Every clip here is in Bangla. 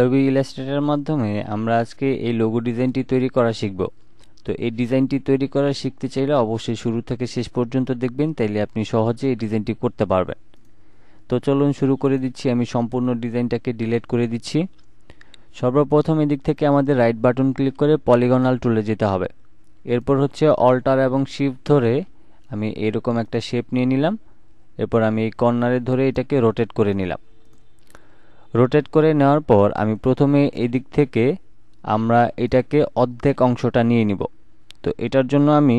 রবি ইলাস্ট্রেটের মাধ্যমে আমরা আজকে এই লোগো ডিজাইনটি তৈরি করা শিখব তো এই ডিজাইনটি তৈরি করা শিখতে চাইলে অবশ্যই শুরু থেকে শেষ পর্যন্ত দেখবেন তাইলে আপনি সহজে এই ডিজাইনটি করতে পারবেন তো চলুন শুরু করে দিচ্ছি আমি সম্পূর্ণ ডিজাইনটাকে ডিলেট করে দিচ্ছি সর্বপ্রথম এদিক থেকে আমাদের রাইট বাটন ক্লিক করে পলিগনাল টুলে যেতে হবে এরপর হচ্ছে অল্টার এবং শিফট ধরে আমি এরকম একটা শেপ নিয়ে নিলাম এরপর আমি এই কর্নারে ধরে এটাকে রোটেট করে নিলাম রোটেট করে নেওয়ার পর আমি প্রথমে এদিক থেকে আমরা এটাকে অর্ধেক অংশটা নিয়ে নিব তো এটার জন্য আমি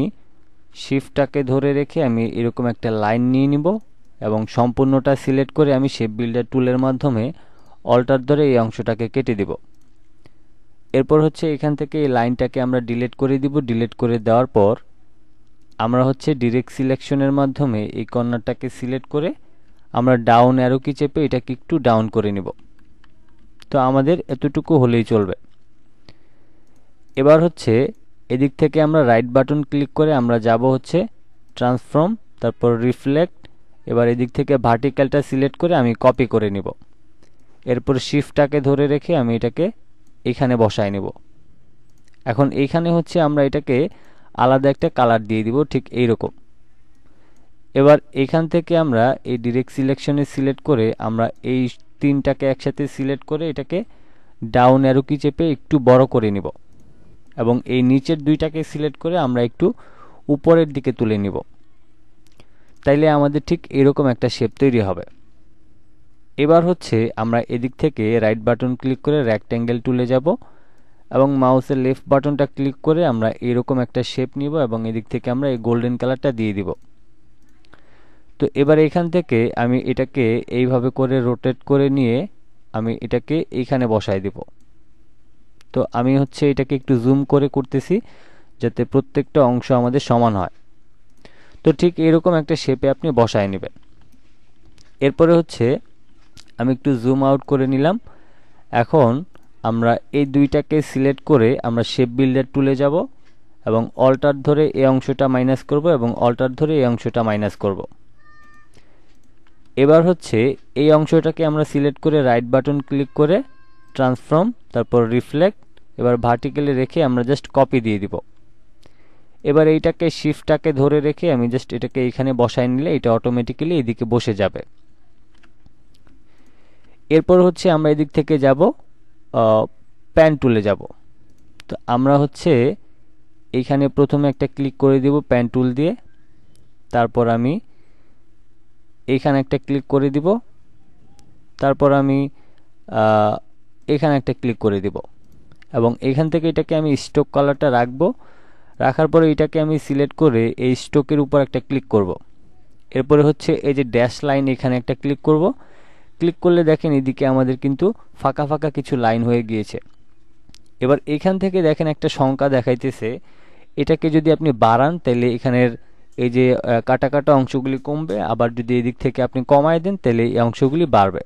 শিফটটাকে ধরে রেখে আমি এরকম একটা লাইন নিয়ে নিব এবং সম্পূর্ণটা সিলেক্ট করে আমি শেপ বিল্ডার টুলের মাধ্যমে অল্টার ধরে এই অংশটাকে কেটে দিব এরপর হচ্ছে এখান থেকে এই লাইনটাকে আমরা ডিলেট করে দিব ডিলেট করে দেওয়ার পর আমরা হচ্ছে ডিরেক্ট সিলেকশনের মাধ্যমে এই কর্নারটাকে সিলেক্ট করে আমরা ডাউন অ্যারো কি চেপে এটাকে একটু ডাউন করে নিব তো আমাদের এতটুকু হলেই চলবে এবার হচ্ছে এদিক থেকে আমরা রাইট বাটন ক্লিক করে আমরা যাব হচ্ছে ট্রান্সফর্ম তারপর রিফ্লেক্ট এবার এদিক থেকে ভার্টিক্যালটা সিলেক্ট করে আমি কপি করে নিব এরপর শিফটটাকে ধরে রেখে আমি এটাকে এখানে বসায় নেব এখন এইখানে হচ্ছে আমরা এটাকে আলাদা একটা কালার দিয়ে দিব ঠিক এইরকম এবার এখান থেকে আমরা এই ডিরেক্ট সিলেকশনে সিলেক্ট করে আমরা এই তিনটাকে একসাথে সিলেক্ট করে এটাকে ডাউন অ্যারোকি চেপে একটু বড় করে নিব এবং এই নিচের দুইটাকে সিলেক্ট করে আমরা একটু উপরের দিকে তুলে নিব তাইলে আমাদের ঠিক এরকম একটা শেপ তৈরি হবে এবার হচ্ছে আমরা এদিক থেকে রাইট বাটন ক্লিক করে র্যাক্ট্যাঙ্গেল টুলে যাব এবং মাউসের লেফট বাটনটা ক্লিক করে আমরা এরকম একটা শেপ নিব এবং এদিক থেকে আমরা এই গোল্ডেন কালারটা দিয়ে দিব তো এবার এখান থেকে আমি এটাকে এইভাবে করে রোটেট করে নিয়ে আমি এটাকে এখানে বসায় দেব তো আমি হচ্ছে এটাকে একটু জুম করে করতেছি যাতে প্রত্যেকটা অংশ আমাদের সমান হয় তো ঠিক এরকম একটা শেপে আপনি বসায় নেবেন এরপরে হচ্ছে আমি একটু জুম আউট করে নিলাম এখন আমরা এই দুইটাকে সিলেক্ট করে আমরা শেপ বিল্ডার টুলে যাব এবং অল্টার ধরে এই অংশটা মাইনাস করব এবং অল্টার ধরে এই অংশটা মাইনাস করব এবার হচ্ছে এই অংশটাকে আমরা সিলেক্ট করে রাইট বাটন ক্লিক করে ট্রান্সফর্ম তারপর রিফ্লেক্ট এবার ভার্টিক্যালে রেখে আমরা জাস্ট কপি দিয়ে দিব এবার এইটাকে শিফটটাকে ধরে রেখে আমি জাস্ট এটাকে এখানে বসায় নিলে এটা অটোমেটিক্যালি এদিকে বসে যাবে এরপর হচ্ছে আমরা এদিক থেকে যাব প্যান টুলে যাব তো আমরা হচ্ছে এইখানে প্রথমে একটা ক্লিক করে দেব প্যান টুল দিয়ে তারপর আমি এখানে একটা ক্লিক করে দিব তারপর আমি এখানে একটা ক্লিক করে দিব এবং এখান থেকে এটাকে আমি স্টক কালারটা রাখবো রাখার পরে এটাকে আমি সিলেক্ট করে এই স্টকের উপর একটা ক্লিক করব। এরপরে হচ্ছে এই যে ড্যাশ লাইন এখানে একটা ক্লিক করব ক্লিক করলে দেখেন এদিকে আমাদের কিন্তু ফাঁকা ফাঁকা কিছু লাইন হয়ে গিয়েছে এবার এখান থেকে দেখেন একটা সংখ্যা দেখাইতেছে এটাকে যদি আপনি বাড়ান তাহলে এখানের এই যে কাটা কাটা অংশগুলি কমবে আবার যদি এদিক থেকে আপনি কমায় দেন তাহলে এই অংশগুলি বাড়বে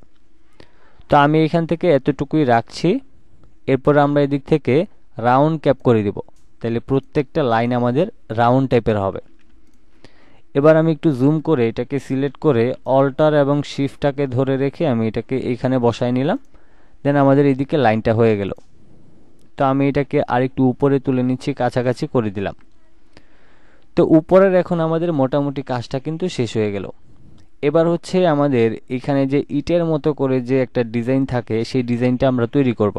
তো আমি এখান থেকে এতটুকুই রাখছি এরপর আমরা এদিক থেকে রাউন্ড ক্যাপ করে দিব তাহলে প্রত্যেকটা লাইন আমাদের রাউন্ড টাইপের হবে এবার আমি একটু জুম করে এটাকে সিলেক্ট করে অল্টার এবং শিফটটাকে ধরে রেখে আমি এটাকে এইখানে বসায় নিলাম দেন আমাদের এদিকে লাইনটা হয়ে গেল তো আমি এটাকে আরেকটু উপরে তুলে নিচ্ছি কাছাকাছি করে দিলাম তো উপরের এখন আমাদের মোটামুটি কাজটা কিন্তু শেষ হয়ে গেল এবার হচ্ছে আমাদের এখানে যে ইটের মতো করে যে একটা ডিজাইন থাকে সেই ডিজাইনটা আমরা তৈরি করব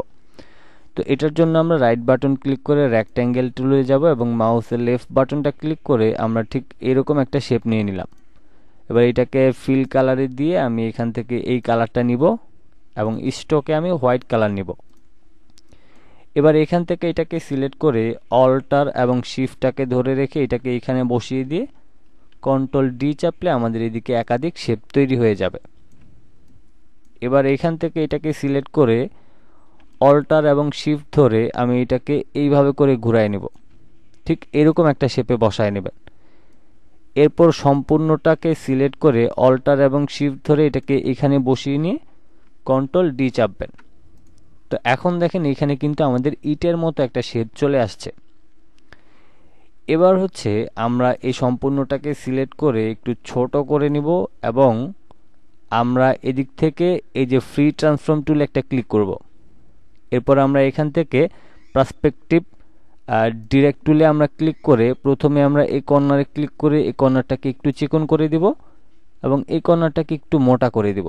তো এটার জন্য আমরা রাইট বাটন ক্লিক করে রেক্ট্যাঙ্গেল টুলে যাব এবং মাউসের লেফট বাটনটা ক্লিক করে আমরা ঠিক এরকম একটা শেপ নিয়ে নিলাম এবার এটাকে ফিল কালারে দিয়ে আমি এখান থেকে এই কালারটা নিব এবং স্টোকে আমি হোয়াইট কালার নিব এবার এখান থেকে এটাকে সিলেক্ট করে অল্টার এবং শিফটটাকে ধরে রেখে এটাকে এখানে বসিয়ে দিয়ে কন্ট্রোল ডি চাপলে আমাদের এদিকে একাধিক শেপ তৈরি হয়ে যাবে এবার এখান থেকে এটাকে সিলেক্ট করে অল্টার এবং শিফট ধরে আমি এটাকে এইভাবে করে ঘুরাই নেব ঠিক এরকম একটা শেপে বসায় নেবেন এরপর সম্পূর্ণটাকে সিলেক্ট করে অল্টার এবং শিফট ধরে এটাকে এখানে বসিয়ে নিয়ে কন্ট্রোল ডি চাপবেন তো এখন দেখেন এখানে কিন্তু আমাদের ইটের মতো একটা শেড চলে আসছে এবার হচ্ছে আমরা এই সম্পূর্ণটাকে সিলেক্ট করে একটু ছোট করে নিব এবং আমরা এদিক থেকে এই যে ফ্রি ট্রান্সফর্ম টুল একটা ক্লিক করব এরপর আমরা এখান থেকে পার্সপেকটিভ ডিরেক্ট টুলে আমরা ক্লিক করে প্রথমে আমরা এই কর্নারে ক্লিক করে এই কর্নারটাকে একটু চিকন করে দিব এবং এই কর্নারটাকে একটু মোটা করে দিব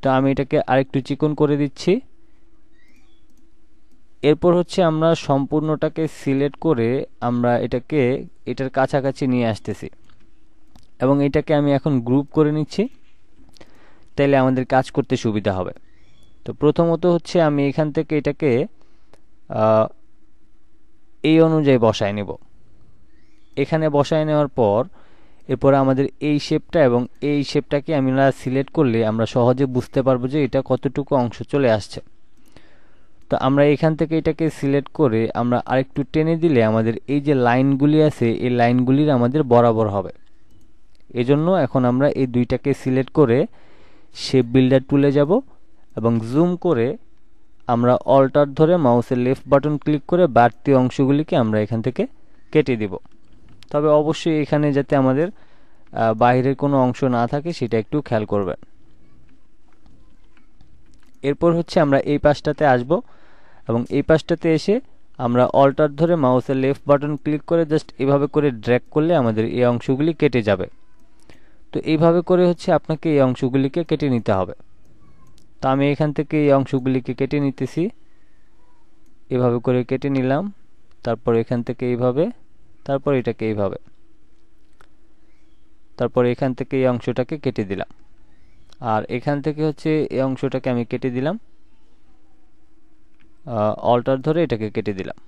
তো আমি এটাকে আরেকটু চিকন করে দিচ্ছি এরপর হচ্ছে আমরা সম্পূর্ণটাকে সিলেক্ট করে আমরা এটাকে এটার কাছাকাছি নিয়ে আসতেছি এবং এটাকে আমি এখন গ্রুপ করে নিচ্ছি তাহলে আমাদের কাজ করতে সুবিধা হবে তো প্রথমত হচ্ছে আমি এখান থেকে এটাকে এই অনুযায়ী বসায় নেব এখানে বসায় নেওয়ার পর এরপর আমাদের এই শেপটা এবং এই শেপটাকে আমরা সিলেক্ট করলে আমরা সহজে বুঝতে পারবো যে এটা কতটুকু অংশ চলে আসছে তো আমরা এখান থেকে এটাকে সিলেক্ট করে আমরা আরেকটু টেনে দিলে আমাদের এই যে লাইনগুলি আছে এই লাইনগুলির আমাদের বরাবর হবে এজন্য এখন আমরা এই দুইটাকে সিলেক্ট করে শেপ বিল্ডার টুলে যাব এবং জুম করে আমরা অল্টার ধরে মাউসের লেফট বাটন ক্লিক করে বাড়তি অংশগুলিকে আমরা এখান থেকে কেটে দিব তবে অবশ্যই এখানে যাতে আমাদের বাইরের কোনো অংশ না থাকে সেটা একটু খেয়াল করবেন এরপর হচ্ছে আমরা এই পাশটাতে আসবো এবং এই পাশটাতে এসে আমরা অল্টার ধরে মাউসের লেফট বাটন ক্লিক করে জাস্ট এভাবে করে ড্র্যাক করলে আমাদের এই অংশগুলি কেটে যাবে তো এইভাবে করে হচ্ছে আপনাকে এই অংশগুলিকে কেটে নিতে হবে তো আমি এখান থেকে এই অংশগুলিকে কেটে নিতেছি এভাবে করে কেটে নিলাম তারপর এখান থেকে এইভাবে তারপর এটাকে এইভাবে তারপর এখান থেকে এই অংশটাকে কেটে দিলাম আর এখান থেকে হচ্ছে এই অংশটাকে আমি কেটে দিলাম অল্টার ধরে এটাকে কেটে দিলাম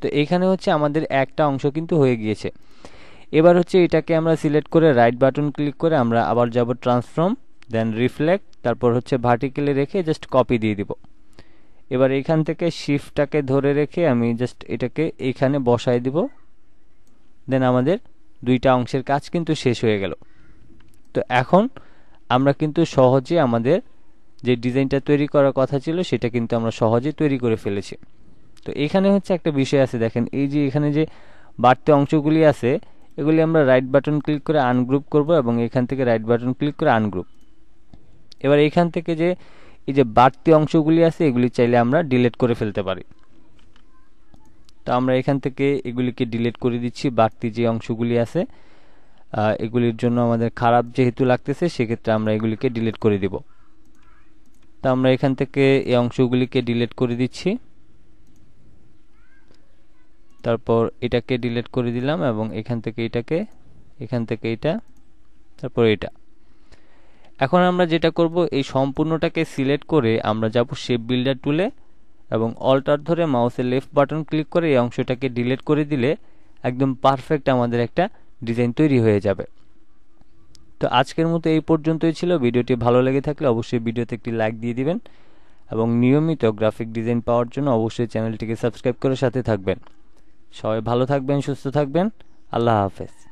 তো এইখানে হচ্ছে আমাদের একটা অংশ কিন্তু হয়ে গিয়েছে এবার হচ্ছে এটাকে আমরা সিলেক্ট করে রাইট বাটন ক্লিক করে আমরা আবার যাব ট্রান্সফর্ম দেন রিফ্লেক্ট তারপর হচ্ছে ভার্টিক্যালে রেখে জাস্ট কপি দিয়ে দিব এবার এখান থেকে শিফটটাকে ধরে রেখে আমি জাস্ট এটাকে এখানে বসায় দিব দেন আমাদের দুইটা অংশের কাজ কিন্তু শেষ হয়ে গেল তো এখন আমরা কিন্তু সহজে আমাদের যে ডিজাইনটা তৈরি করার কথা ছিল সেটা কিন্তু আমরা সহজে তৈরি করে ফেলেছি তো এখানে হচ্ছে একটা বিষয় আছে দেখেন এই যে এখানে যে বাড়তি অংশগুলি আছে এগুলি আমরা রাইট বাটন ক্লিক করে আনগ্রুপ করব এবং এখান থেকে রাইট বাটন ক্লিক করে আনগ্রুপ এবার এখান থেকে যে এই যে বাড়তি অংশগুলি আছে এগুলি চাইলে আমরা ডিলেট করে ফেলতে পারি তো আমরা এখান থেকে এগুলিকে ডিলেট করে দিচ্ছি বাড়তি যে অংশগুলি আছে এগুলির জন্য আমাদের খারাপ যেহেতু লাগতেছে সেক্ষেত্রে আমরা এগুলিকে ডিলেট করে দিব তো আমরা এখান থেকে এই অংশগুলিকে ডিলিট করে দিচ্ছি তারপর এটাকে ডিলিট করে দিলাম এবং এখান থেকে এটাকে এখান থেকে এটা তারপর এটা এখন আমরা যেটা করব এই সম্পূর্ণটাকে সিলেক্ট করে আমরা যাব শেপ বিল্ডার টুলে এবং অল্টার ধরে মাউসের লেফট বাটন ক্লিক করে এই অংশটাকে ডিলিট করে দিলে একদম পারফেক্ট আমাদের একটা ডিজাইন তৈরি হয়ে যাবে তো আজকের মতো এই পর্যন্তই ছিল ভিডিওটি ভালো লেগে থাকলে অবশ্যই ভিডিওতে একটি লাইক দিয়ে দিবেন এবং নিয়মিত গ্রাফিক ডিজাইন পাওয়ার জন্য অবশ্যই চ্যানেলটিকে সাবস্ক্রাইব করে সাথে থাকবেন সবাই ভালো থাকবেন সুস্থ থাকবেন আল্লাহ হাফেজ